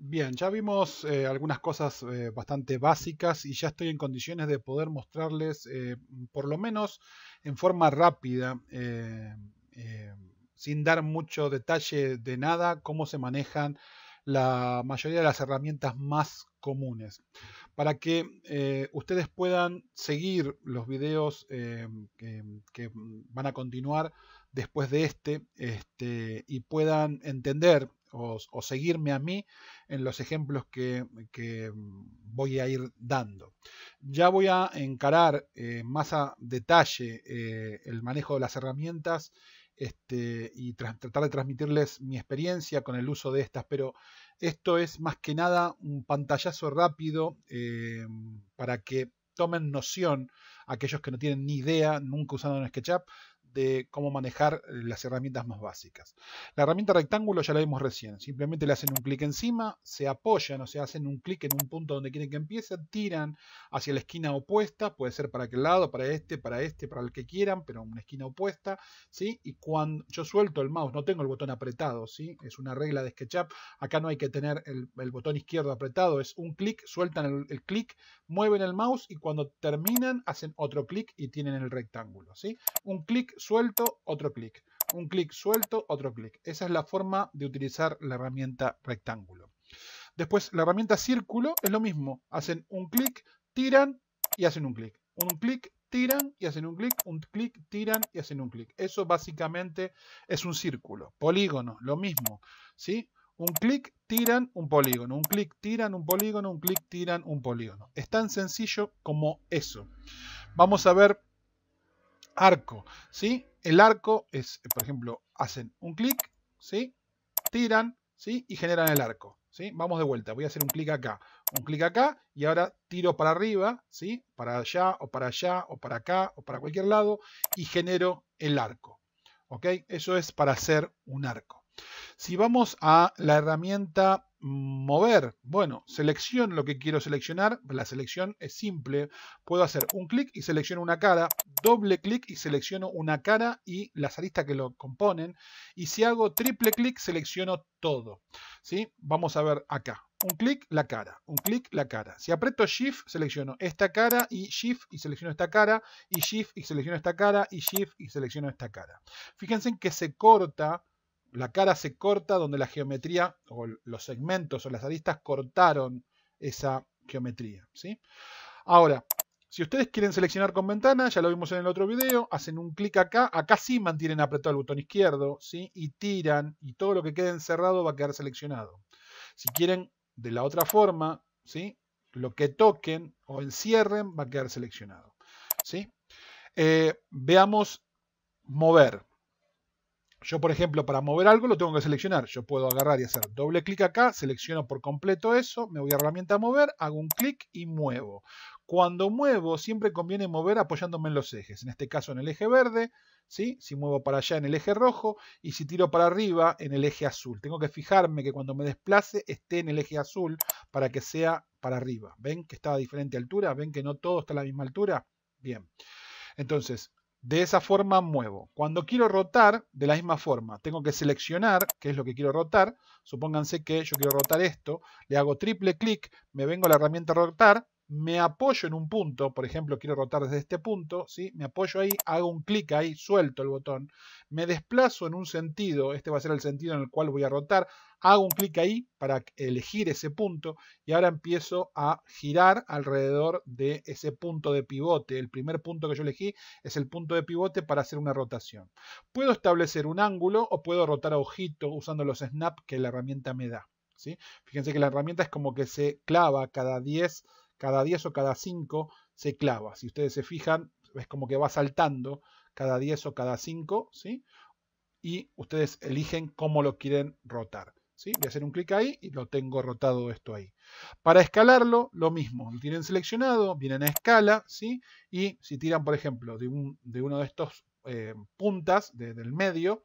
Bien, ya vimos eh, algunas cosas eh, bastante básicas y ya estoy en condiciones de poder mostrarles, eh, por lo menos en forma rápida, sin dar mucho detalle de nada, cómo se manejan la mayoría de las herramientas más comunes. Para que ustedes puedan seguir los videos que, que, van a continuar después de este, este y puedan entender o, seguirme a mí en los ejemplos que, voy a ir dando. Ya voy a encarar eh, más a detalle eh, el manejo de las herramientas este, y tratar de transmitirles mi experiencia con el uso de estas, pero esto es más que nada un pantallazo rápido eh, para que tomen noción aquellos que no tienen ni idea, nunca usando un SketchUp, de cómo manejar eh, las herramientas más básicas. La herramienta rectángulo ya la vimos recién, simplemente le hacen un clic encima, se apoyan, o sea, hacen un clic en un punto donde quieren que empiece, tiran hacia la esquina opuesta, puede ser para aquel lado, para este, para este, para el que quieran, pero una esquina opuesta, ¿sí? Y cuando yo suelto el mouse, no tengo el botón apretado, ¿sí? Es una regla de SketchUp, acá no hay que tener el, botón izquierdo apretado, es un clic, sueltan el, clic, mueven el mouse y cuando terminan hacen otro clic y tienen el rectángulo, ¿sí? Un clic suelto, otro clic. Un clic suelto, otro clic. Esa es la forma de utilizar la herramienta rectángulo. Después, la herramienta círculo es lo mismo. Hacen un clic, tiran y hacen un clic. Un clic, tiran y hacen un clic, un clic, tiran y hacen un clic. Eso básicamente es un círculo. Polígono, lo mismo. ¿sí? Un clic, tiran un polígono. Un clic, tiran un polígono. Un clic, tiran un polígono. Es tan sencillo como eso. Vamos a ver arco, ¿sí? El arco es, eh, por ejemplo, hacen un clic, ¿sí? Tiran, ¿sí? Y generan el arco, ¿sí? Vamos de vuelta, voy a hacer un clic acá, un clic acá y ahora tiro para arriba, ¿sí? Para allá o para allá o para acá o para cualquier lado y genero el arco, ¿ok? Eso es para hacer un arco. Si vamos a la herramienta mover, bueno, selecciono lo que quiero seleccionar, la selección es simple, puedo hacer un clic y selecciono una cara, doble clic y selecciono una cara y las aristas que lo componen, y si hago triple clic selecciono todo, ¿sí? Vamos a ver acá, un clic, la cara, un clic, la cara. Si aprieto Shift, selecciono esta cara y Shift y selecciono esta cara y Shift y selecciono esta cara y Shift y selecciono esta cara. Fíjense que se corta la cara se corta donde la geometría o los segmentos o las aristas cortaron esa geometría. Ahora, si ustedes quieren seleccionar con ventana, ya lo vimos en el otro video, hacen un clic acá, acá sí mantienen apretado el botón izquierdo ¿sí? y tiran y todo lo que quede encerrado va a quedar seleccionado. Si quieren de la otra forma, lo que toquen o encierren va a quedar seleccionado. ¿sí? Eh, veamos mover. Yo, por ejemplo, para mover algo lo tengo que seleccionar. Yo puedo agarrar y hacer doble clic acá, selecciono por completo eso, me voy a herramienta mover, hago un clic y muevo. Cuando muevo, siempre conviene mover apoyándome en los ejes. En este caso en el eje verde, ¿Sí? si muevo para allá en el eje rojo y si tiro para arriba en el eje azul. Tengo que fijarme que cuando me desplace esté en el eje azul para que sea para arriba. ¿Ven que está a diferente altura? ¿Ven que no todo está a la misma altura? Bien. Entonces, de esa forma muevo. Cuando quiero rotar, de la misma forma, tengo que seleccionar qué es lo que quiero rotar. Supónganse que yo quiero rotar esto, le hago triple clic, me vengo a la herramienta rotar, me apoyo en un punto, por ejemplo, quiero rotar desde este punto, ¿sí? me apoyo ahí, hago un clic ahí, suelto el botón, me desplazo en un sentido, este va a ser el sentido en el cual voy a rotar, Hago un clic ahí para elegir ese punto y ahora empiezo a girar alrededor de ese punto de pivote. El primer punto que yo elegí es el punto de pivote para hacer una rotación. Puedo establecer un ángulo o puedo rotar a ojito usando los snaps que la herramienta me da. Fíjense que la herramienta es como que se clava cada 10, cada 10 o cada 5 se clava. Si ustedes se fijan, es como que va saltando cada 10 o cada 5, ¿sí? Y ustedes eligen cómo lo quieren rotar. Voy a hacer un clic ahí y lo tengo rotado esto ahí. Para escalarlo, lo mismo. Lo tienen seleccionado, vienen a escala, ¿sí? Y si tiran, por ejemplo, de, de uno de estos eh, puntas del medio,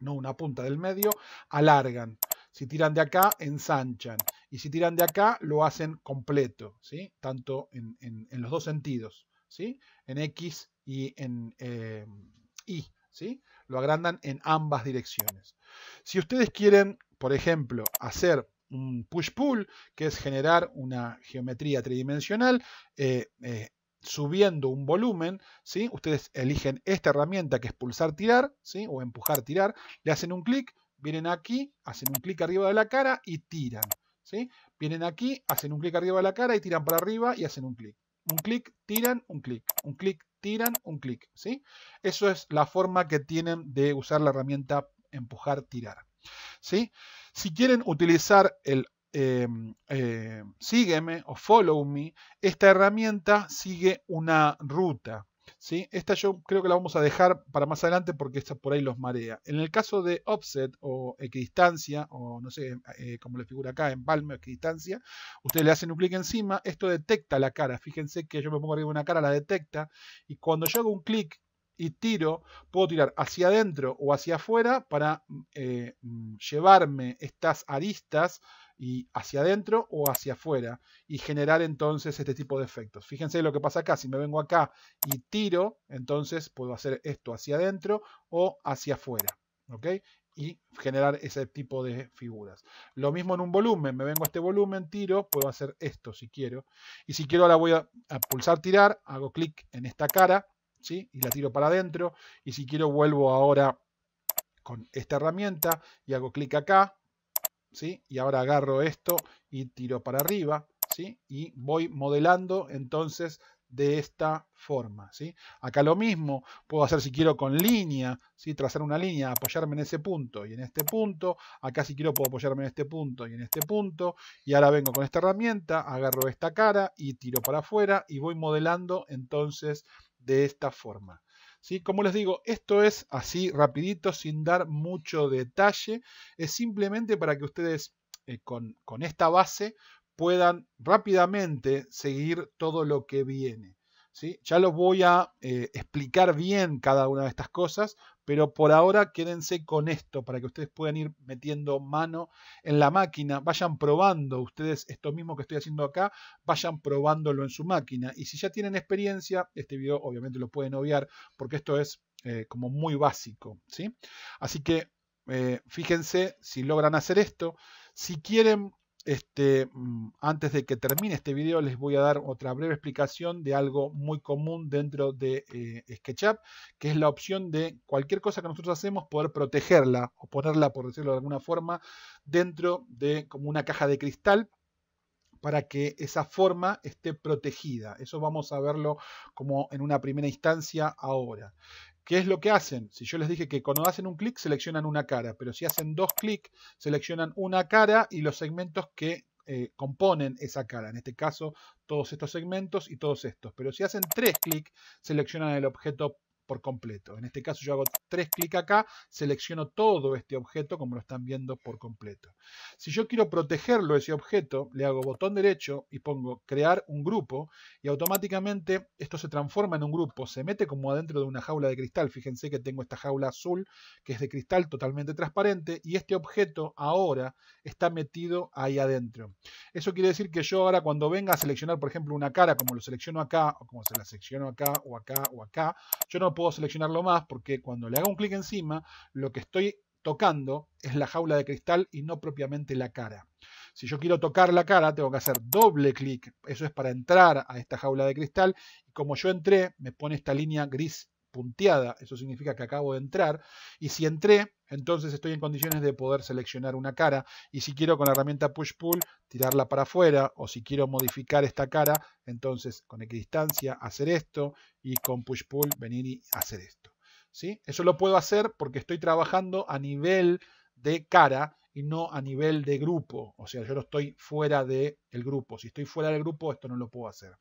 no una punta del medio, alargan. Si tiran de acá, ensanchan. Y si tiran de acá, lo hacen completo, ¿sí? Tanto en, los dos sentidos, ¿sí? En X y en eh, Y, ¿sí? Lo agrandan en ambas direcciones. Si ustedes quieren, por ejemplo, hacer un push-pull, que es generar una geometría tridimensional, eh, eh, subiendo un volumen, ustedes eligen esta herramienta que es pulsar tirar ¿sí? o empujar tirar, le hacen un clic, vienen aquí, hacen un clic arriba de la cara y tiran. ¿sí? Vienen aquí, hacen un clic arriba de la cara y tiran para arriba y hacen un clic. Un clic, tiran, un clic, un clic, tiran, un clic. ¿sí? Eso es la forma que tienen de usar la herramienta empujar, tirar. ¿Sí? Si quieren utilizar el em, eh, sígueme o follow me, esta herramienta sigue una ruta. ¿sí? Esta yo creo que la vamos a dejar para más adelante porque esta por ahí los marea. En el caso de offset o equidistancia, o no sé, cómo eh, como le figura acá, empalme o equidistancia, ustedes le hacen un clic encima, esto detecta la cara. Fíjense que yo me pongo arriba de una cara, la detecta, y cuando yo hago un clic y tiro, puedo tirar hacia adentro o hacia afuera para eh, mm, llevarme estas aristas y hacia adentro o hacia afuera y generar entonces este tipo de efectos. Fíjense lo que pasa acá, si me vengo acá y tiro, entonces puedo hacer esto hacia adentro o hacia afuera, ¿ok? Y generar ese tipo de figuras. Lo mismo en un volumen, me vengo a este volumen, tiro, puedo hacer esto si quiero. Y si quiero ahora voy a pulsar tirar, hago clic en esta cara y la tiro para adentro. Y si quiero vuelvo ahora con esta herramienta y hago clic acá, ¿sí? Y ahora agarro esto y tiro para arriba, ¿sí? Y voy modelando entonces de esta forma. ¿sí? Acá lo mismo, puedo hacer si quiero con línea, ¿sí? trazar una línea, apoyarme en ese punto y en este punto. Acá si quiero puedo apoyarme en este punto y en este punto. Y ahora vengo con esta herramienta, agarro esta cara y tiro para afuera y voy modelando entonces de esta forma. ¿Sí? Como les digo, esto es así rapidito, sin dar mucho detalle. Es simplemente para que ustedes eh, con, esta base puedan rápidamente seguir todo lo que viene. ¿Sí? Ya los voy a eh, explicar bien cada una de estas cosas pero por ahora quédense con esto para que ustedes puedan ir metiendo mano en la máquina. Vayan probando ustedes esto mismo que estoy haciendo acá, vayan probándolo en su máquina. Y si ya tienen experiencia, este video obviamente lo pueden obviar porque esto es eh, como muy básico. ¿sí? Así que eh, fíjense si logran hacer esto. Si quieren este, mm, antes de que termine este video les voy a dar otra breve explicación de algo muy común dentro de eh, SketchUp, que es la opción de cualquier cosa que nosotros hacemos poder protegerla o ponerla, por decirlo de alguna forma, dentro de como una caja de cristal para que esa forma esté protegida. Eso vamos a verlo como en una primera instancia ahora. ¿Qué es lo que hacen? Si yo les dije que cuando hacen un clic seleccionan una cara, pero si hacen dos clics seleccionan una cara y los segmentos que eh, componen esa cara. En este caso, todos estos segmentos y todos estos. Pero si hacen tres clics, seleccionan el objeto por completo. En este caso yo hago tres clic acá, selecciono todo este objeto como lo están viendo por completo. Si yo quiero protegerlo ese objeto, le hago botón derecho y pongo crear un grupo y automáticamente esto se transforma en un grupo, se mete como adentro de una jaula de cristal. Fíjense que tengo esta jaula azul que es de cristal totalmente transparente y este objeto ahora está metido ahí adentro. Eso quiere decir que yo ahora cuando venga a seleccionar por ejemplo una cara como lo selecciono acá o como se la selecciono acá o acá o acá, yo no puedo puedo seleccionarlo más porque cuando le hago un clic encima, lo que estoy tocando es la jaula de cristal y no propiamente la cara. Si yo quiero tocar la cara, tengo que hacer doble clic. Eso es para entrar a esta jaula de cristal. Y como yo entré, me pone esta línea gris punteada, eso significa que acabo de entrar, y si entré, entonces estoy en condiciones de poder seleccionar una cara, y si quiero con la herramienta push-pull tirarla para afuera, o si quiero modificar esta cara, entonces con equidistancia hacer esto, y con push-pull venir y hacer esto. ¿sí? Eso lo puedo hacer porque estoy trabajando a nivel de cara, y no a nivel de grupo. O sea, yo no estoy fuera del grupo. Si estoy fuera del grupo, esto no lo puedo hacer.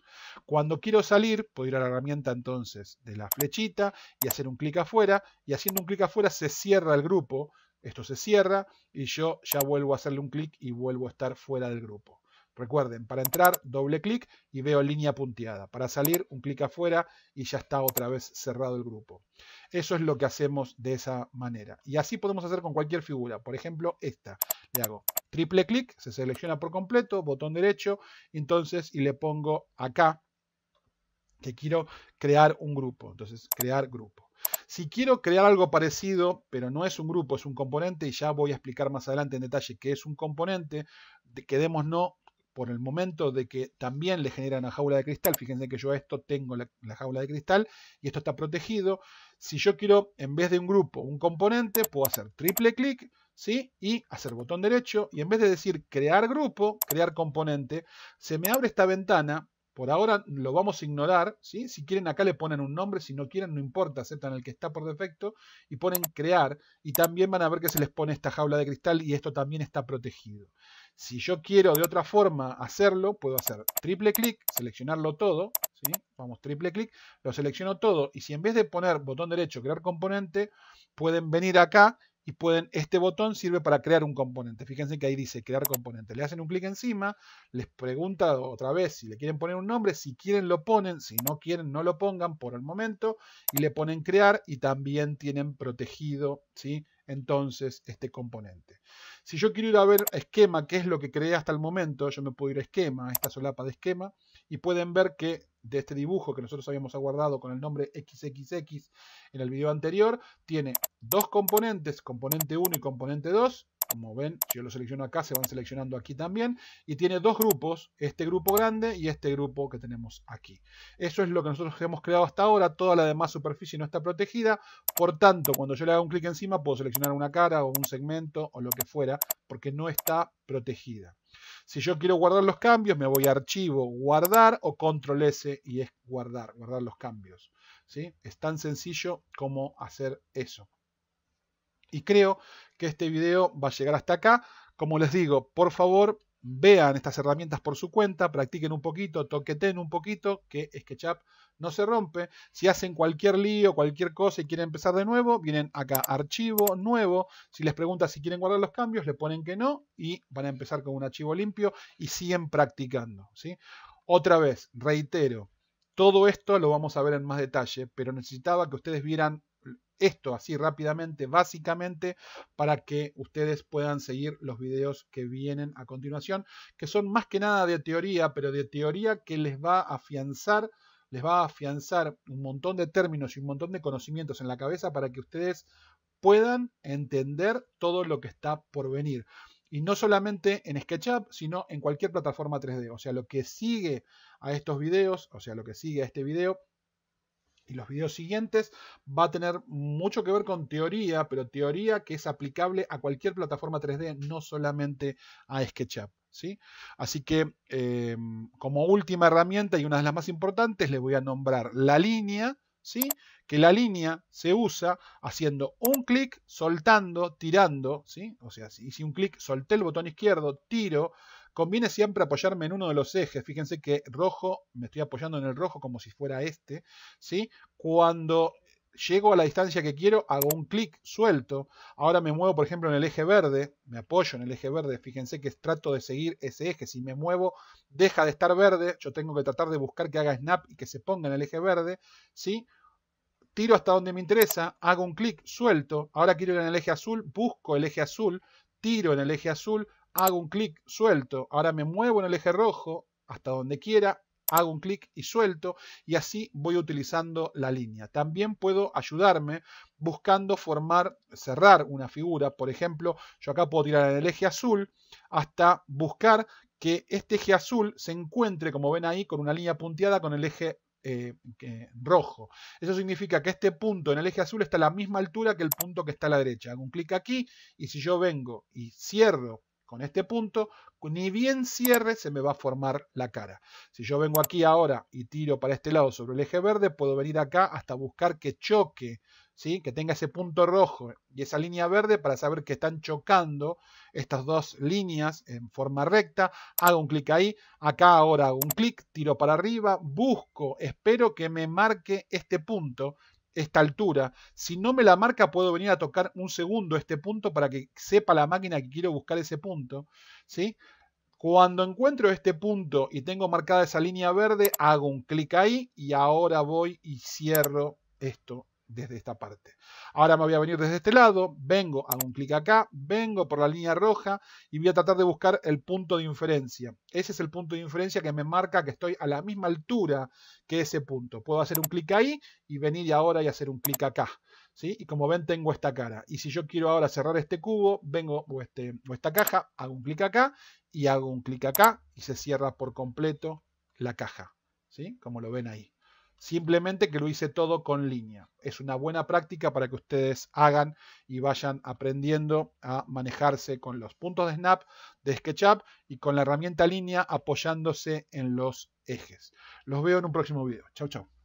Cuando quiero salir, puedo ir a la herramienta entonces de la flechita y hacer un clic afuera. Y haciendo un clic afuera se cierra el grupo. Esto se cierra y yo ya vuelvo a hacerle un clic y vuelvo a estar fuera del grupo. Recuerden, para entrar, doble clic y veo línea punteada. Para salir, un clic afuera y ya está otra vez cerrado el grupo. Eso es lo que hacemos de esa manera. Y así podemos hacer con cualquier figura. Por ejemplo, esta. Le hago triple clic, se selecciona por completo, botón derecho, entonces, y le pongo acá que quiero crear un grupo. Entonces, crear grupo. Si quiero crear algo parecido, pero no es un grupo, es un componente, y ya voy a explicar más adelante en detalle qué es un componente, quedémonos por el momento de que también le generan una jaula de cristal. Fíjense que yo a esto tengo la, jaula de cristal y esto está protegido. Si yo quiero, en vez de un grupo, un componente, puedo hacer triple clic ¿sí? y hacer botón derecho. Y en vez de decir crear grupo, crear componente, se me abre esta ventana. Por ahora lo vamos a ignorar. Si quieren acá le ponen un nombre, si no quieren no importa, aceptan el que está por defecto y ponen crear. Y también van a ver que se les pone esta jaula de cristal y esto también está protegido. Si yo quiero de otra forma hacerlo, puedo hacer triple clic, seleccionarlo todo, vamos triple clic, lo selecciono todo y si en vez de poner botón derecho crear componente, pueden venir acá y pueden, este botón sirve para crear un componente. Fíjense que ahí dice crear componente. Le hacen un clic encima, les pregunta otra vez si le quieren poner un nombre, si quieren lo ponen, si no quieren no lo pongan por el momento y le ponen crear y también tienen protegido ¿sí? entonces este componente. Si yo quiero ir a ver esquema, que es lo que creé hasta el momento, yo me puedo ir a esquema, esta solapa de esquema, y pueden ver que de este dibujo que nosotros habíamos aguardado con el nombre XXX en el video anterior, tiene dos componentes, componente 1 y componente 2, como ven, yo lo selecciono acá, se van seleccionando aquí también. Y tiene dos grupos, este grupo grande y este grupo que tenemos aquí. Eso es lo que nosotros hemos creado hasta ahora. Toda la demás superficie no está protegida. Por tanto, cuando yo le haga un clic encima, puedo seleccionar una cara o un segmento o lo que fuera, porque no está protegida. Si yo quiero guardar los cambios, me voy a archivo, guardar o control S y es guardar, guardar los cambios. ¿Sí? Es tan sencillo como hacer eso. Y creo que este video va a llegar hasta acá. Como les digo, por favor, vean estas herramientas por su cuenta, practiquen un poquito, toqueten un poquito, que SketchUp no se rompe. Si hacen cualquier lío, cualquier cosa y quieren empezar de nuevo, vienen acá, archivo, nuevo. Si les pregunta si quieren guardar los cambios, le ponen que no y van a empezar con un archivo limpio y siguen practicando. ¿sí? Otra vez, reitero, todo esto lo vamos a ver en más detalle, pero necesitaba que ustedes vieran esto así rápidamente, básicamente, para que ustedes puedan seguir los videos que vienen a continuación, que son más que nada de teoría, pero de teoría que les va a afianzar, les va a afianzar un montón de términos y un montón de conocimientos en la cabeza para que ustedes puedan entender todo lo que está por venir. Y no solamente en SketchUp, sino en cualquier plataforma 3D. O sea, lo que sigue a estos videos, o sea, lo que sigue a este video, y los videos siguientes va a tener mucho que ver con teoría, pero teoría que es aplicable a cualquier plataforma 3D, no solamente a SketchUp. ¿sí? Así que em, como última herramienta y una de las más importantes, le voy a nombrar la línea. ¿Sí? que la línea se usa haciendo un clic, soltando, tirando, ¿sí? o sea, si hice un clic, solté el botón izquierdo, tiro, Conviene siempre apoyarme en uno de los ejes. Fíjense que rojo, me estoy apoyando en el rojo como si fuera este. ¿sí? Cuando llego a la distancia que quiero, hago un clic, suelto. Ahora me muevo, por ejemplo, en el eje verde, me apoyo en el eje verde. Fíjense que trato de seguir ese eje. Si me muevo, deja de estar verde. Yo tengo que tratar de buscar que haga snap y que se ponga en el eje verde. ¿sí? Tiro hasta donde me interesa, hago un clic, suelto. Ahora quiero ir en el eje azul, busco el eje azul, tiro en el eje azul, hago un clic, suelto, ahora me muevo en el eje rojo hasta donde quiera, hago un clic y suelto y así voy utilizando la línea. También puedo ayudarme buscando formar, cerrar una figura. Por ejemplo, yo acá puedo tirar en el eje azul hasta buscar que este eje azul se encuentre, como ven ahí, con una línea punteada con el eje eh, rojo. Eso significa que este punto en el eje azul está a la misma altura que el punto que está a la derecha. Hago un clic aquí y si yo vengo y cierro con este punto, ni bien cierre, se me va a formar la cara. Si yo vengo aquí ahora y tiro para este lado sobre el eje verde, puedo venir acá hasta buscar que choque, ¿sí? que tenga ese punto rojo y esa línea verde para saber que están chocando estas dos líneas en forma recta. Hago un clic ahí, acá ahora hago un clic, tiro para arriba, busco, espero que me marque este punto esta altura. Si no me la marca, puedo venir a tocar un segundo este punto para que sepa la máquina que quiero buscar ese punto. ¿sí? Cuando encuentro este punto y tengo marcada esa línea verde, hago un clic ahí y ahora voy y cierro esto desde esta parte. Ahora me voy a venir desde este lado, vengo, hago un clic acá, vengo por la línea roja y voy a tratar de buscar el punto de inferencia. Ese es el punto de inferencia que me marca que estoy a la misma altura que ese punto. Puedo hacer un clic ahí y venir ahora y hacer un clic acá. ¿Sí? Y como ven tengo esta cara. Y si yo quiero ahora cerrar este cubo, vengo o, este, esta caja, hago un clic acá y hago un clic acá y se cierra por completo la caja. ¿Sí? Como lo ven ahí. Simplemente que lo hice todo con línea. Es una buena práctica para que ustedes hagan y vayan aprendiendo a manejarse con los puntos de snap de SketchUp y con la herramienta línea apoyándose en los ejes. Los veo en un próximo video. chao chau.